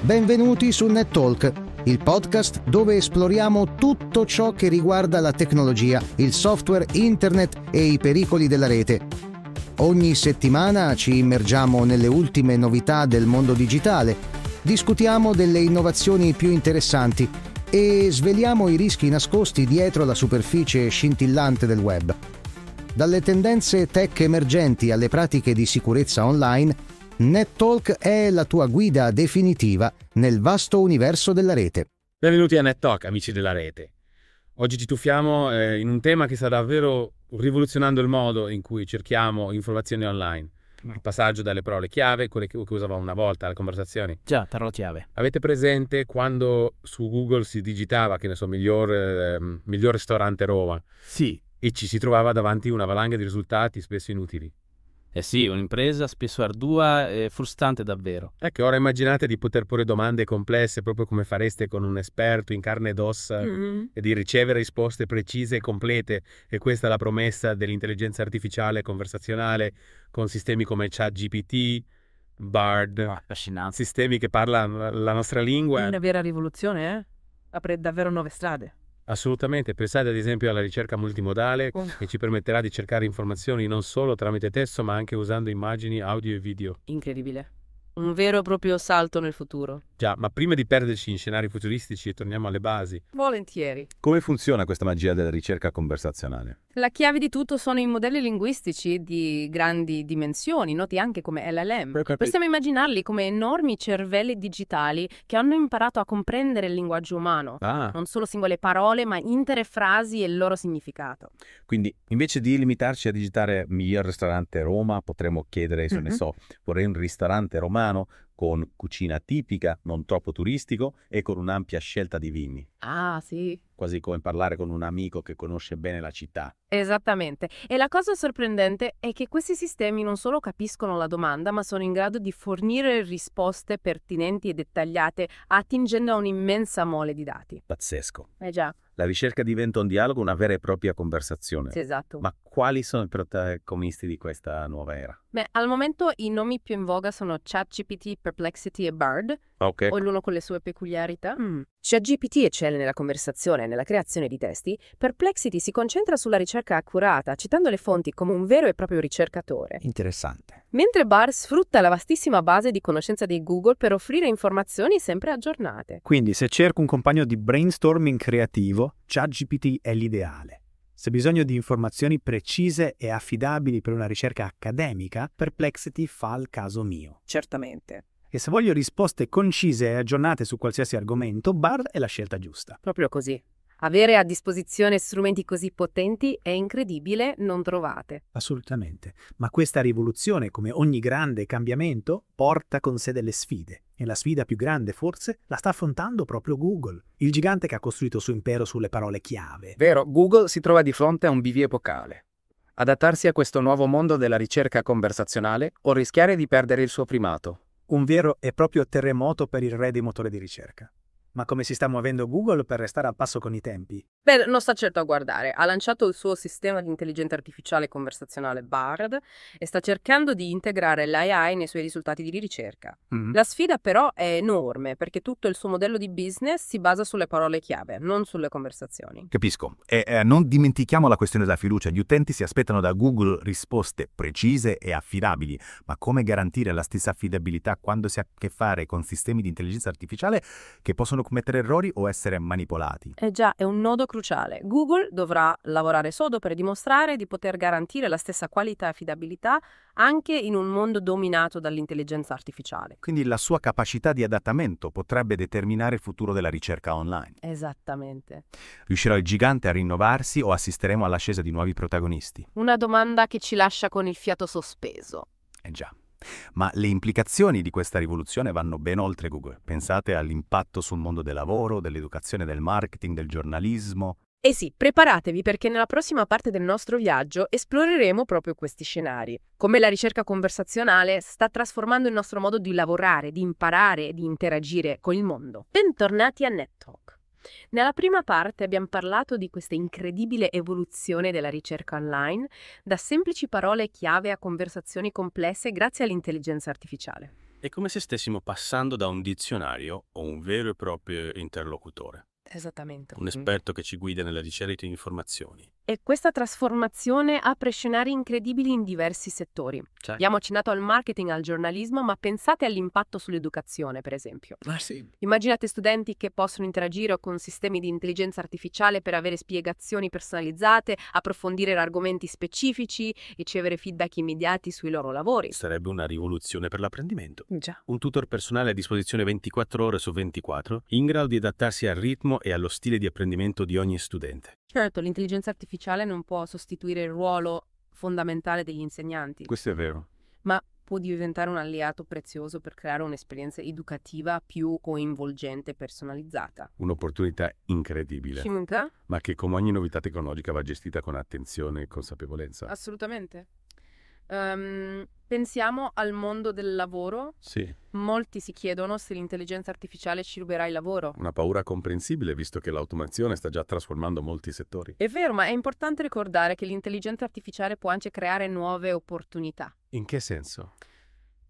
Benvenuti su NetTalk, il podcast dove esploriamo tutto ciò che riguarda la tecnologia, il software, internet e i pericoli della rete. Ogni settimana ci immergiamo nelle ultime novità del mondo digitale, discutiamo delle innovazioni più interessanti e sveliamo i rischi nascosti dietro la superficie scintillante del web. Dalle tendenze tech emergenti alle pratiche di sicurezza online, NetTalk è la tua guida definitiva nel vasto universo della rete. Benvenuti a NetTalk, amici della rete. Oggi ci tuffiamo eh, in un tema che sta davvero rivoluzionando il modo in cui cerchiamo informazioni online. Il passaggio dalle parole chiave, quelle che, usavamo una volta alle conversazioni. Già, parole chiave. Avete presente quando su Google si digitava, che ne so, miglior, eh, miglior ristorante Roma? Sì. E ci si trovava davanti una valanga di risultati spesso inutili. Eh sì, un'impresa spesso ardua e frustrante davvero. Ecco, ora immaginate di poter porre domande complesse proprio come fareste con un esperto in carne ed ossa mm-hmm. e di ricevere risposte precise e complete. E questa è la promessa dell'intelligenza artificiale conversazionale con sistemi come ChatGPT, Bard, oh, sistemi che parlano la nostra lingua. È una vera rivoluzione, eh? Apre davvero nuove strade. Assolutamente, pensate ad esempio alla ricerca multimodale oh. che ci permetterà di cercare informazioni non solo tramite testo ma anche usando immagini, audio e video. Incredibile. Un vero e proprio salto nel futuro. Già, ma prima di perderci in scenari futuristici e torniamo alle basi. Volentieri. Come funziona questa magia della ricerca conversazionale? La chiave di tutto sono i modelli linguistici di grandi dimensioni, noti anche come LLM. Possiamo immaginarli come enormi cervelli digitali che hanno imparato a comprendere il linguaggio umano. Ah. Non solo singole parole, ma intere frasi e il loro significato. Quindi, invece di limitarci a digitare miglior ristorante Roma, potremmo chiedere, se mm -hmm. ne mm-hmm. so, vorrei un ristorante romano Milano, con cucina tipica, non troppo turistico e con un'ampia scelta di vini. Ah, sì. Quasi come parlare con un amico che conosce bene la città. Esattamente. E la cosa sorprendente è che questi sistemi non solo capiscono la domanda, ma sono in grado di fornire risposte pertinenti e dettagliate, attingendo a un'immensa mole di dati. Pazzesco. Eh già la ricerca diventa un dialogo, una vera e propria conversazione. Sì, esatto. Ma quali sono i protagonisti di questa nuova era? Beh, al momento i nomi più in voga sono ChatGPT, Perplexity e Bard, Ok. ognuno con le sue peculiarità. Mm. ChatGPT eccelle nella conversazione e nella creazione di testi, Perplexity si concentra sulla ricerca accurata, citando le fonti come un vero e proprio ricercatore. Interessante. Mentre Barr sfrutta la vastissima base di conoscenza di Google per offrire informazioni sempre aggiornate. Quindi, se cerco un compagno di brainstorming creativo, ChatGPT è l'ideale. Se bisogno di informazioni precise e affidabili per una ricerca accademica, Perplexity fa il caso mio. Certamente. E se voglio risposte concise e aggiornate su qualsiasi argomento, Bard è la scelta giusta. Proprio così. Avere a disposizione strumenti così potenti è incredibile, non trovate. Assolutamente. Ma questa rivoluzione, come ogni grande cambiamento, porta con sé delle sfide. E la sfida più grande, forse, la sta affrontando proprio Google, il gigante che ha costruito il suo impero sulle parole chiave. Vero, Google si trova di fronte a un bivio epocale. Adattarsi a questo nuovo mondo della ricerca conversazionale o rischiare di perdere il suo primato un vero e proprio terremoto per il re dei motori di ricerca. Ma come si sta muovendo Google per restare al passo con i tempi? Beh, non sta certo a guardare. Ha lanciato il suo sistema di intelligenza artificiale conversazionale BARD e sta cercando di integrare l'AI nei suoi risultati di ricerca. Mm. La sfida però è enorme perché tutto il suo modello di business si basa sulle parole chiave, non sulle conversazioni. Capisco. E eh, non dimentichiamo la questione della fiducia. Gli utenti si aspettano da Google risposte precise e affidabili, ma come garantire la stessa affidabilità quando si ha a che fare con sistemi di intelligenza artificiale che possono commettere errori o essere manipolati. Eh già, è un nodo cruciale. Google dovrà lavorare sodo per dimostrare di poter garantire la stessa qualità e affidabilità anche in un mondo dominato dall'intelligenza artificiale. Quindi la sua capacità di adattamento potrebbe determinare il futuro della ricerca online. Esattamente. Riuscirà il gigante a rinnovarsi o assisteremo all'ascesa di nuovi protagonisti? Una domanda che ci lascia con il fiato sospeso. Eh già. Ma le implicazioni di questa rivoluzione vanno ben oltre Google. Pensate all'impatto sul mondo del lavoro, dell'educazione, del marketing, del giornalismo. E eh sì, preparatevi perché nella prossima parte del nostro viaggio esploreremo proprio questi scenari. Come la ricerca conversazionale sta trasformando il nostro modo di lavorare, di imparare e di interagire con il mondo. Bentornati a NetTalk. Nella prima parte abbiamo parlato di questa incredibile evoluzione della ricerca online, da semplici parole chiave a conversazioni complesse grazie all'intelligenza artificiale. È come se stessimo passando da un dizionario o un vero e proprio interlocutore Esattamente. Un mm-hmm. esperto che ci guida nella ricerca di informazioni. E questa trasformazione apre scenari incredibili in diversi settori. Certo. Abbiamo accennato al marketing, al giornalismo, ma pensate all'impatto sull'educazione, per esempio. Ah, sì. Immaginate studenti che possono interagire con sistemi di intelligenza artificiale per avere spiegazioni personalizzate, approfondire argomenti specifici, ricevere feedback immediati sui loro lavori. Sarebbe una rivoluzione per l'apprendimento. Già. Un tutor personale a disposizione 24 ore su 24, in grado di adattarsi al ritmo e allo stile di apprendimento di ogni studente. Certo, l'intelligenza artificiale non può sostituire il ruolo fondamentale degli insegnanti. Questo è vero. Ma può diventare un alleato prezioso per creare un'esperienza educativa più coinvolgente e personalizzata. Un'opportunità incredibile. Scimunta? Ma che come ogni novità tecnologica va gestita con attenzione e consapevolezza. Assolutamente. Um, pensiamo al mondo del lavoro. Sì. Molti si chiedono se l'intelligenza artificiale ci ruberà il lavoro. Una paura comprensibile, visto che l'automazione sta già trasformando molti settori. È vero, ma è importante ricordare che l'intelligenza artificiale può anche creare nuove opportunità. In che senso?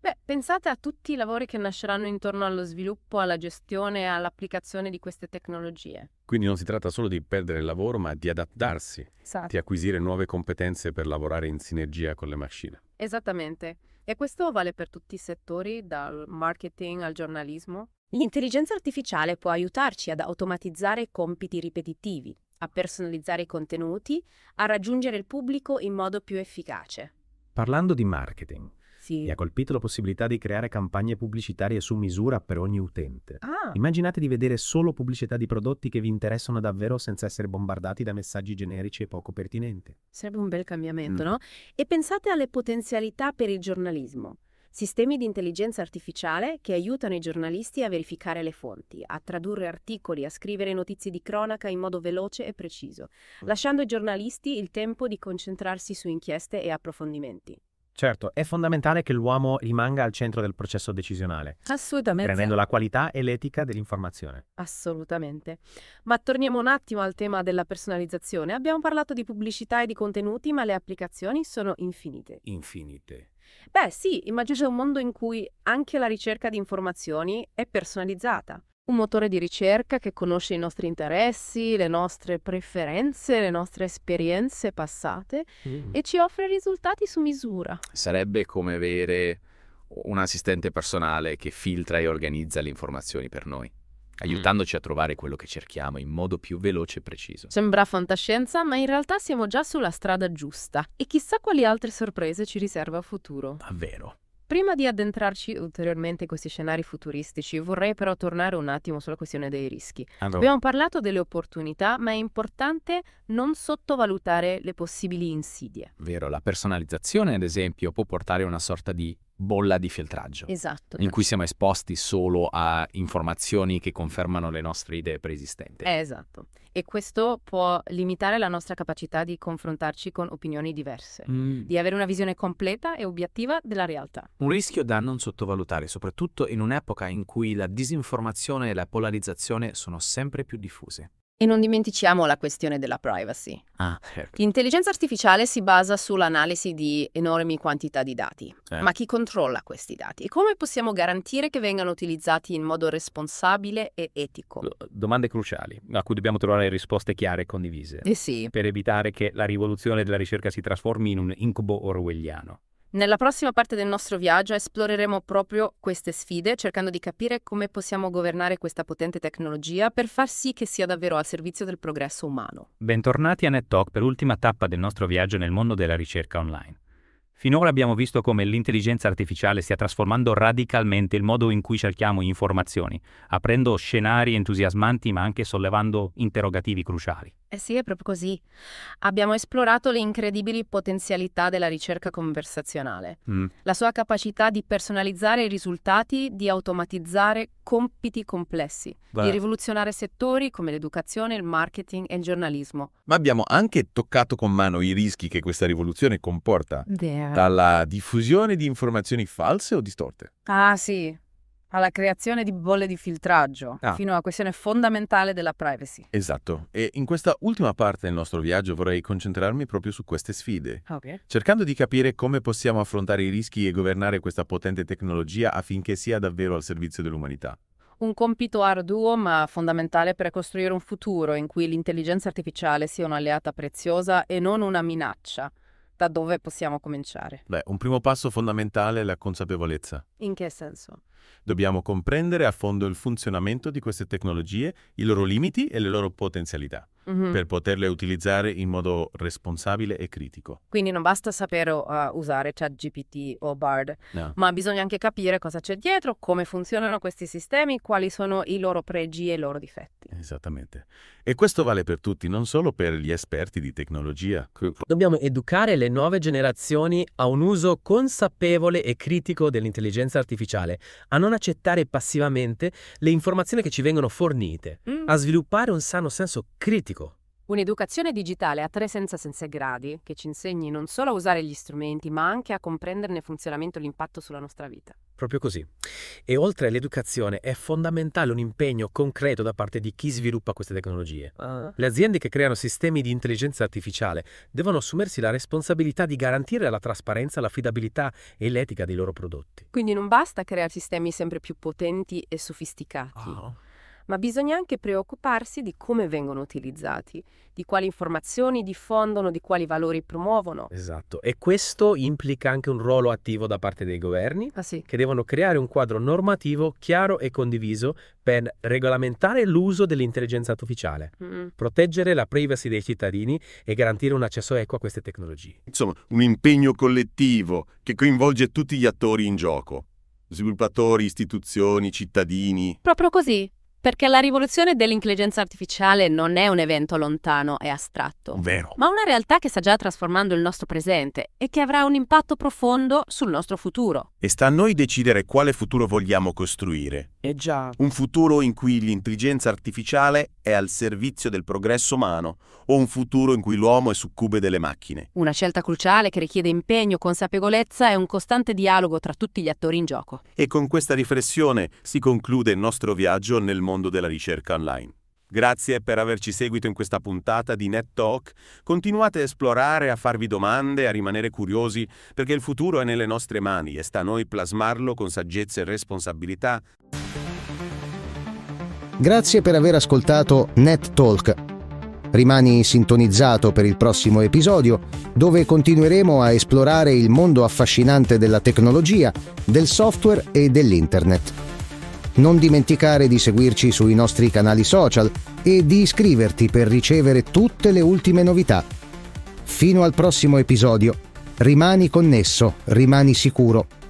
Beh, pensate a tutti i lavori che nasceranno intorno allo sviluppo, alla gestione e all'applicazione di queste tecnologie. Quindi non si tratta solo di perdere il lavoro, ma di adattarsi, Esatto. di acquisire nuove competenze per lavorare in sinergia con le macchine. Esattamente. E questo vale per tutti i settori, dal marketing al giornalismo. L'intelligenza artificiale può aiutarci ad automatizzare compiti ripetitivi, a personalizzare i contenuti, a raggiungere il pubblico in modo più efficace. Parlando di marketing, sì. E ha colpito la possibilità di creare campagne pubblicitarie su misura per ogni utente. Ah. Immaginate di vedere solo pubblicità di prodotti che vi interessano davvero senza essere bombardati da messaggi generici e poco pertinenti. Sarebbe un bel cambiamento, mm. no? E pensate alle potenzialità per il giornalismo sistemi di intelligenza artificiale che aiutano i giornalisti a verificare le fonti, a tradurre articoli, a scrivere notizie di cronaca in modo veloce e preciso, mm. lasciando ai giornalisti il tempo di concentrarsi su inchieste e approfondimenti. Certo, è fondamentale che l'uomo rimanga al centro del processo decisionale. Assolutamente. Prendendo la qualità e l'etica dell'informazione. Assolutamente. Ma torniamo un attimo al tema della personalizzazione. Abbiamo parlato di pubblicità e di contenuti, ma le applicazioni sono infinite. Infinite. Beh sì, immagino un mondo in cui anche la ricerca di informazioni è personalizzata un motore di ricerca che conosce i nostri interessi, le nostre preferenze, le nostre esperienze passate mm. e ci offre risultati su misura. Sarebbe come avere un assistente personale che filtra e organizza le informazioni per noi, mm. aiutandoci mm. a trovare quello che cerchiamo in modo più veloce e preciso. Sembra fantascienza, ma in realtà siamo già sulla strada giusta e chissà quali altre sorprese ci riserva il futuro. Davvero. Prima di addentrarci ulteriormente in questi scenari futuristici, vorrei però tornare un attimo sulla questione dei rischi. Allora. Abbiamo parlato delle opportunità, ma è importante non sottovalutare le possibili insidie. Vero, la personalizzazione, ad esempio, può portare a una sorta di bolla di filtraggio. Esatto. In cui siamo esposti solo a informazioni che confermano le nostre idee preesistenti. Eh, esatto. E questo può limitare la nostra capacità di confrontarci con opinioni diverse, mm. di avere una visione completa e obiettiva della realtà. Un rischio da non sottovalutare, soprattutto in un'epoca in cui la disinformazione e la polarizzazione sono sempre più diffuse. E non dimentichiamo la questione della privacy. Ah, certo. L'intelligenza artificiale si basa sull'analisi di enormi quantità di dati. Eh. Ma chi controlla questi dati? E come possiamo garantire che vengano utilizzati in modo responsabile e etico? Domande cruciali, a cui dobbiamo trovare risposte chiare e condivise. Eh sì. Per evitare che la rivoluzione della ricerca si trasformi in un incubo orwelliano. Nella prossima parte del nostro viaggio esploreremo proprio queste sfide, cercando di capire come possiamo governare questa potente tecnologia per far sì che sia davvero al servizio del progresso umano. Bentornati a NetTalk per l'ultima tappa del nostro viaggio nel mondo della ricerca online. Finora abbiamo visto come l'intelligenza artificiale stia trasformando radicalmente il modo in cui cerchiamo informazioni, aprendo scenari entusiasmanti ma anche sollevando interrogativi cruciali. Eh sì, è proprio così. Abbiamo esplorato le incredibili potenzialità della ricerca conversazionale, Mm. la sua capacità di personalizzare i risultati, di automatizzare compiti complessi, di rivoluzionare settori come l'educazione, il marketing e il giornalismo. Ma abbiamo anche toccato con mano i rischi che questa rivoluzione comporta Vero. dalla diffusione di informazioni false o distorte. Ah sì, alla creazione di bolle di filtraggio, ah. fino alla questione fondamentale della privacy. Esatto, e in questa ultima parte del nostro viaggio vorrei concentrarmi proprio su queste sfide, okay. cercando di capire come possiamo affrontare i rischi e governare questa potente tecnologia affinché sia davvero al servizio dell'umanità. Un compito arduo ma fondamentale per costruire un futuro in cui l'intelligenza artificiale sia un'alleata preziosa e non una minaccia da dove possiamo cominciare? Beh, un primo passo fondamentale è la consapevolezza. In che senso? Dobbiamo comprendere a fondo il funzionamento di queste tecnologie, i loro limiti e le loro potenzialità mm-hmm. per poterle utilizzare in modo responsabile e critico. Quindi non basta sapere uh, usare ChatGPT o Bard, no. ma bisogna anche capire cosa c'è dietro, come funzionano questi sistemi, quali sono i loro pregi e i loro difetti. Esattamente. E questo vale per tutti, non solo per gli esperti di tecnologia. Dobbiamo educare le nuove generazioni a un uso consapevole e critico dell'intelligenza artificiale, a non accettare passivamente le informazioni che ci vengono fornite, mm. a sviluppare un sano senso critico Un'educazione digitale a 360 gradi, che ci insegni non solo a usare gli strumenti, ma anche a comprenderne il funzionamento e l'impatto sulla nostra vita. Proprio così. E oltre all'educazione è fondamentale un impegno concreto da parte di chi sviluppa queste tecnologie. Uh. Le aziende che creano sistemi di intelligenza artificiale devono assumersi la responsabilità di garantire la trasparenza, l'affidabilità e l'etica dei loro prodotti. Quindi non basta creare sistemi sempre più potenti e sofisticati. Oh ma bisogna anche preoccuparsi di come vengono utilizzati, di quali informazioni diffondono, di quali valori promuovono. Esatto, e questo implica anche un ruolo attivo da parte dei governi, ah, sì. che devono creare un quadro normativo chiaro e condiviso per regolamentare l'uso dell'intelligenza artificiale, mm. proteggere la privacy dei cittadini e garantire un accesso equo a queste tecnologie. Insomma, un impegno collettivo che coinvolge tutti gli attori in gioco sviluppatori, istituzioni, cittadini. Proprio così. Perché la rivoluzione dell'intelligenza artificiale non è un evento lontano e astratto, Vero. ma una realtà che sta già trasformando il nostro presente e che avrà un impatto profondo sul nostro futuro. E sta a noi decidere quale futuro vogliamo costruire. Eh già. Un futuro in cui l'intelligenza artificiale è al servizio del progresso umano o un futuro in cui l'uomo è succube delle macchine. Una scelta cruciale che richiede impegno, consapevolezza e un costante dialogo tra tutti gli attori in gioco. E con questa riflessione si conclude il nostro viaggio nel mondo mondo della ricerca online. Grazie per averci seguito in questa puntata di Net Talk. Continuate a esplorare, a farvi domande, a rimanere curiosi, perché il futuro è nelle nostre mani e sta a noi plasmarlo con saggezza e responsabilità. Grazie per aver ascoltato Net Talk. Rimani sintonizzato per il prossimo episodio, dove continueremo a esplorare il mondo affascinante della tecnologia, del software e dell'internet. Non dimenticare di seguirci sui nostri canali social e di iscriverti per ricevere tutte le ultime novità. Fino al prossimo episodio, rimani connesso, rimani sicuro